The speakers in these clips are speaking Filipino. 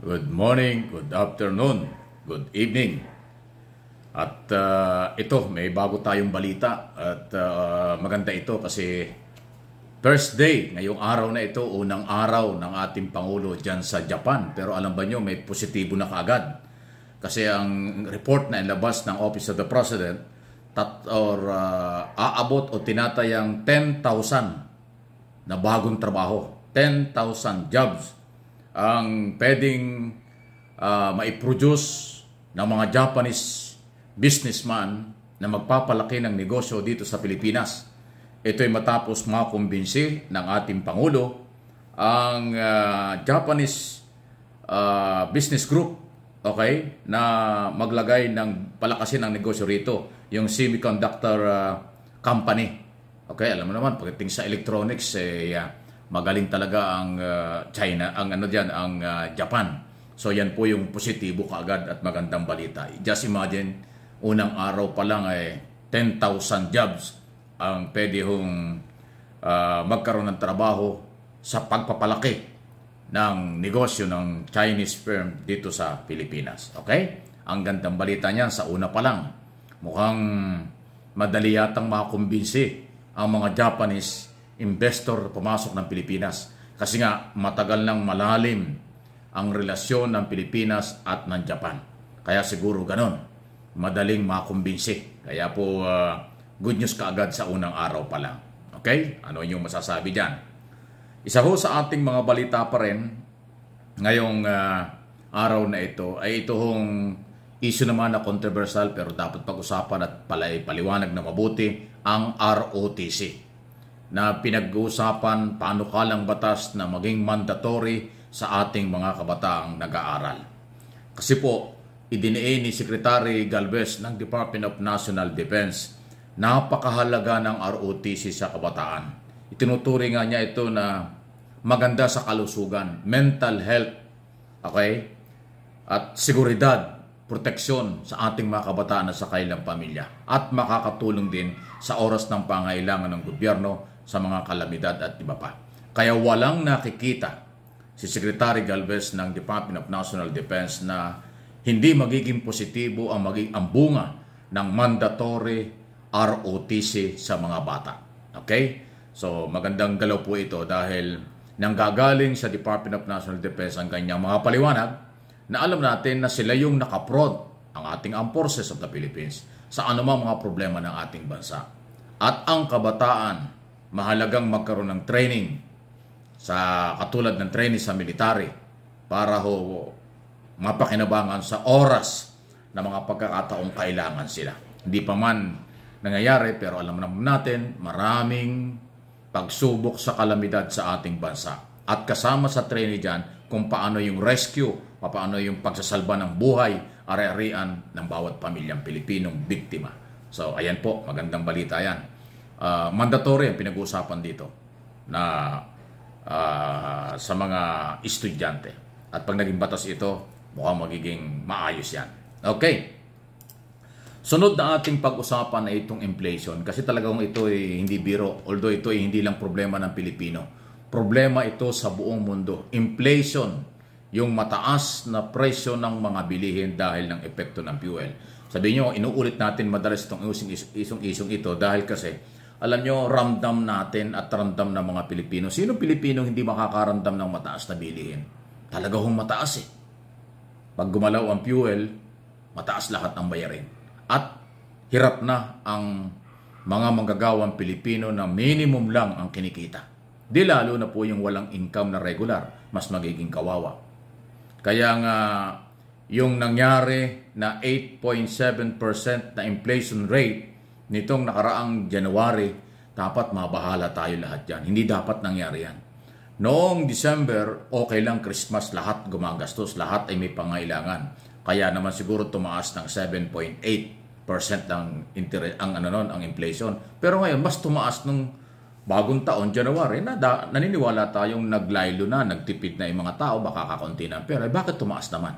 Good morning, good afternoon, good evening. At uh, ito, may bago tayong balita at uh, maganda ito kasi first day, ngayong araw na ito, unang araw ng ating Pangulo dyan sa Japan. Pero alam ba nyo, may positibo na kaagad. Kasi ang report na inlabas ng Office of the President, tat or uh, aabot o tinatayang 10,000 na bagong trabaho. 10,000 jobs ang pwedeng uh, maiproduce ng mga Japanese businessman na magpapalaki ng negosyo dito sa Pilipinas. Ito ay matapos makumbinsi ng ating Pangulo ang uh, Japanese uh, business group okay na maglagay ng palakasin ng negosyo rito yung semiconductor uh, company okay alam mo naman pagdating sa electronics eh uh, magaling talaga ang uh, China, ang ano diyan, ang uh, Japan. So yan po yung positibo kaagad at magandang balita. Just imagine, unang araw pa lang ay eh, 10,000 jobs ang pwede hong uh, magkaroon ng trabaho sa pagpapalaki ng negosyo ng Chinese firm dito sa Pilipinas. Okay? Ang gandang balita niyan sa una pa lang. Mukhang madali yatang makakumbinsi ang mga Japanese investor pumasok ng Pilipinas. Kasi nga matagal nang malalim ang relasyon ng Pilipinas at ng Japan. Kaya siguro ganun, Madaling makumbinsi. Kaya po uh, good news kaagad sa unang araw pa lang. Okay? Ano yung masasabi dyan? Isa ho sa ating mga balita pa rin ngayong uh, araw na ito ay ito hong issue naman na controversial pero dapat pag-usapan at palay paliwanag na mabuti ang ROTC na pinag-uusapan panukalang batas na maging mandatory sa ating mga kabataang nag-aaral. Kasi po, idiniin ni Secretary Galvez ng Department of National Defense napakahalaga ng ROTC sa kabataan. Itinuturing nga niya ito na maganda sa kalusugan, mental health, okay? At seguridad, proteksyon sa ating mga kabataan sa kailang pamilya at makakatulong din sa oras ng pangailangan ng gobyerno sa mga kalamidad at iba pa. Kaya walang nakikita si Secretary Galvez ng Department of National Defense na hindi magiging positibo ang, magiging, ang bunga ng mandatory ROTC sa mga bata. Okay? So magandang galaw po ito dahil nanggagaling sa Department of National Defense ang kanyang mga paliwanag na alam natin na sila yung nakaprod ang ating armed forces of the Philippines sa anumang mga problema ng ating bansa. At ang kabataan mahalagang magkaroon ng training sa katulad ng training sa military para ho mapakinabangan sa oras na mga pagkakataong kailangan sila. Hindi pa man nangyayari pero alam naman natin maraming pagsubok sa kalamidad sa ating bansa. At kasama sa training dyan kung paano yung rescue, paano yung pagsasalba ng buhay, ari ng bawat pamilyang Pilipinong biktima. So ayan po, magandang balita yan uh, mandatory ang pinag-uusapan dito na uh, sa mga estudyante. At pag naging batas ito, mukhang magiging maayos yan. Okay. Sunod na ating pag-usapan na itong inflation kasi talagang ito ay hindi biro although ito ay hindi lang problema ng Pilipino. Problema ito sa buong mundo. Inflation, yung mataas na presyo ng mga bilihin dahil ng epekto ng fuel. Sabi nyo, inuulit natin madalas itong isong-isong ito dahil kasi alam nyo, ramdam natin at ramdam ng mga Pilipino. Sino Pilipino hindi makakaramdam ng mataas na bilihin? Talaga hong mataas eh. Pag gumalaw ang fuel, mataas lahat ng bayarin. At hirap na ang mga manggagawang Pilipino na minimum lang ang kinikita. Di lalo na po yung walang income na regular, mas magiging kawawa. Kaya nga, yung nangyari na 8.7% na inflation rate nitong nakaraang January, dapat mabahala tayo lahat yan. Hindi dapat nangyari yan. Noong December, okay lang Christmas, lahat gumagastos, lahat ay may pangailangan. Kaya naman siguro tumaas ng 7.8% ng interest, ang ano nun, ang inflation. Pero ngayon, mas tumaas nung bagong taon, January, na da, naniniwala tayong naglaylo na, nagtipid na yung mga tao, baka kakaunti na. Pero eh, Bakit tumaas naman?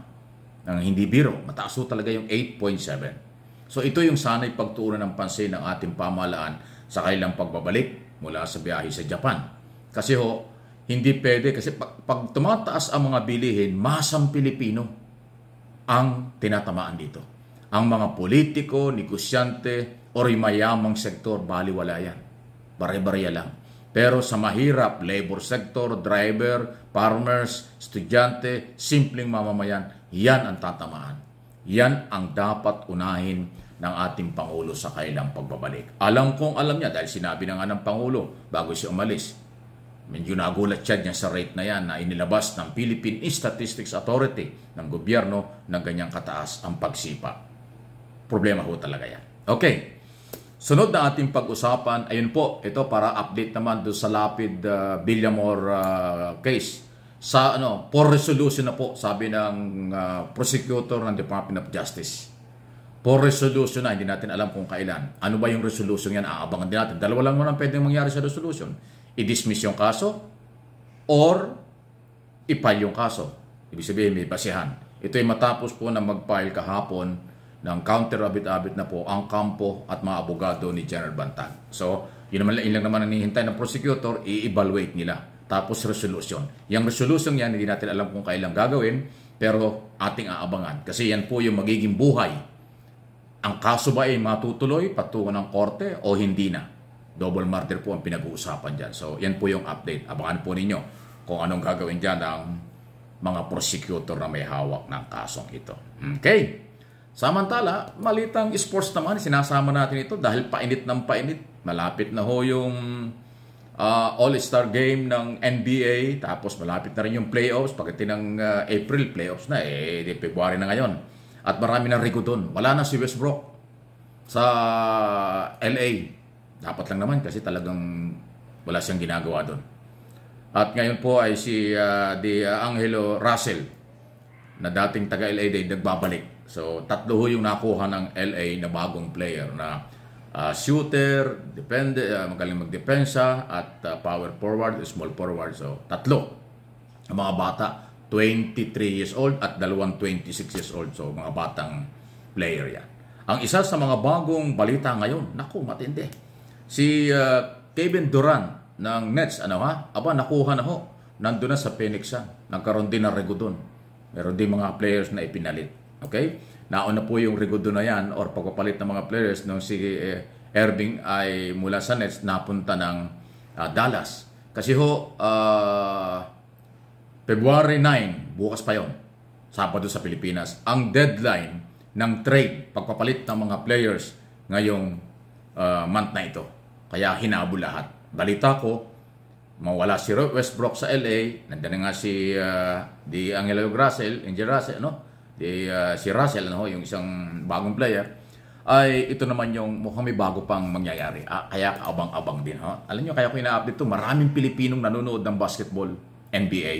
Ang hindi biro, mataas talaga yung 8.7. So ito yung sanay pagtuunan ng pansin ng ating pamahalaan sa kailang pagbabalik mula sa biyahe sa Japan. Kasi ho, hindi pwede kasi pag, pag tumataas ang mga bilihin, masang Pilipino ang tinatamaan dito. Ang mga politiko, negosyante, or mayamang sektor, baliwala yan. bare bareya lang. Pero sa mahirap, labor sector, driver, farmers, estudyante, simpleng mamamayan, yan ang tatamaan. Yan ang dapat unahin ng ating Pangulo sa kailang pagbabalik. Alam kong alam niya dahil sinabi na nga ng Pangulo bago siya umalis. Medyo nagulat siya niya sa rate na yan na inilabas ng Philippine Statistics Authority ng gobyerno ng ganyang kataas ang pagsipa. Problema ho talaga yan. Okay. Sunod na ating pag-usapan, ayun po, ito para update naman doon sa Lapid uh, Villamor uh, case sa ano, for resolution na po, sabi ng uh, prosecutor ng Department of Justice. For resolution na, hindi natin alam kung kailan. Ano ba yung resolution yan? Aabangan din natin. Dalawa lang muna pwedeng mangyari sa resolution. I-dismiss yung kaso or i-file yung kaso. Ibig sabihin, may basihan. Ito ay matapos po na mag-file kahapon ng counter abit-abit na po ang kampo at mga abogado ni General Bantag. So, yun naman, yun lang naman ang hinihintay ng prosecutor, i-evaluate nila tapos resolution. Yung resolution yan, hindi natin alam kung kailan gagawin, pero ating aabangan. Kasi yan po yung magiging buhay. Ang kaso ba ay matutuloy patungo ng korte o hindi na? Double murder po ang pinag-uusapan dyan. So, yan po yung update. Abangan po ninyo kung anong gagawin dyan ng mga prosecutor na may hawak ng kasong ito. Okay. Samantala, malitang sports naman, sinasama natin ito dahil painit ng painit. Malapit na ho yung uh, All-Star game ng NBA, tapos malapit na rin yung playoffs, pagdating ng uh, April, playoffs na, eh, di February na ngayon. At marami na riko doon. Wala na si Westbrook sa LA. Dapat lang naman kasi talagang wala siyang ginagawa doon. At ngayon po ay si uh, Di uh, Angelo Russell na dating taga LA din nagbabalik. So tatlo ho yung nakuha ng LA na bagong player na uh, shooter, depende, uh, magaling magdepensa at uh, power forward, small forward. So, tatlo. Ang mga bata, 23 years old at dalawang 26 years old. So, mga batang player yan. Ang isa sa mga bagong balita ngayon, naku, matindi. Si uh, Kevin Durant ng Nets, ano ha? Aba, nakuha na ho. Nandun na sa Phoenix Sun. Nagkaroon din ng rego doon. Meron din mga players na ipinalit. Okay? Nauna po yung Rigodo na yan or pagpapalit ng mga players nung si eh, Irving ay mula sa Nets napunta ng uh, Dallas. Kasi ho, uh, February 9, bukas pa yon Sabado sa Pilipinas, ang deadline ng trade, pagpapalit ng mga players ngayong uh, month na ito. Kaya hinabo lahat. Balita ko, mawala si Westbrook sa LA, nandiyan nga si uh, Di Angelo Russell, Angel Russell, no? eh, uh, si Russell, ano, yung isang bagong player, ay ito naman yung mukhang may bago pang mangyayari. Ah, kaya abang-abang din. Ha? Alam nyo, kaya ko ina-update to, maraming Pilipinong nanonood ng basketball, NBA.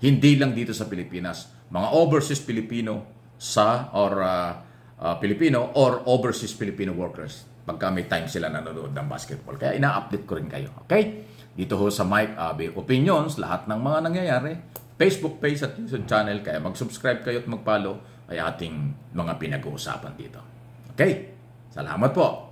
Hindi lang dito sa Pilipinas. Mga overseas Pilipino sa or uh, uh, Pilipino or overseas Filipino workers pagka may time sila nanonood ng basketball. Kaya ina-update ko rin kayo. Okay? Dito ho sa Mike Abe Opinions, lahat ng mga nangyayari, Facebook page at YouTube channel. Kaya mag-subscribe kayo at mag-follow ay ating mga pinag-uusapan dito. Okay? Salamat po!